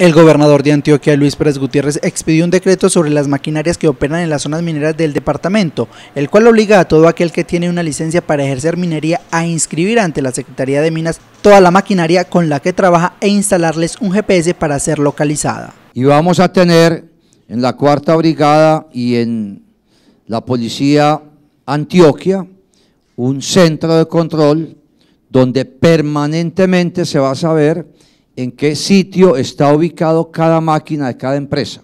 El gobernador de Antioquia, Luis Pérez Gutiérrez, expidió un decreto sobre las maquinarias que operan en las zonas mineras del departamento, el cual obliga a todo aquel que tiene una licencia para ejercer minería a inscribir ante la Secretaría de Minas toda la maquinaria con la que trabaja e instalarles un GPS para ser localizada. Y vamos a tener en la cuarta brigada y en la policía Antioquia un centro de control donde permanentemente se va a saber en qué sitio está ubicado cada máquina de cada empresa.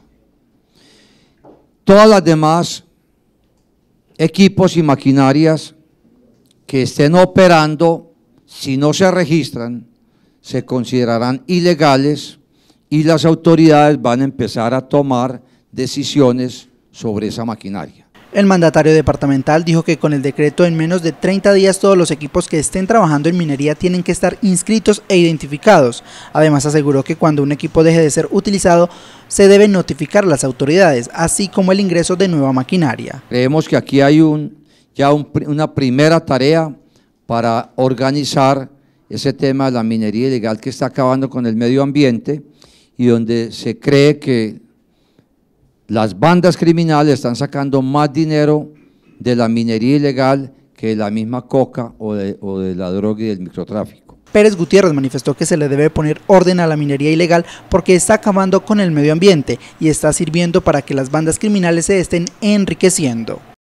Todas las demás equipos y maquinarias que estén operando, si no se registran, se considerarán ilegales y las autoridades van a empezar a tomar decisiones sobre esa maquinaria. El mandatario departamental dijo que con el decreto en menos de 30 días todos los equipos que estén trabajando en minería tienen que estar inscritos e identificados. Además aseguró que cuando un equipo deje de ser utilizado se deben notificar las autoridades, así como el ingreso de nueva maquinaria. Creemos que aquí hay un, ya una primera tarea para organizar ese tema de la minería ilegal que está acabando con el medio ambiente y donde se cree que las bandas criminales están sacando más dinero de la minería ilegal que la misma coca o de, o de la droga y del microtráfico. Pérez Gutiérrez manifestó que se le debe poner orden a la minería ilegal porque está acabando con el medio ambiente y está sirviendo para que las bandas criminales se estén enriqueciendo.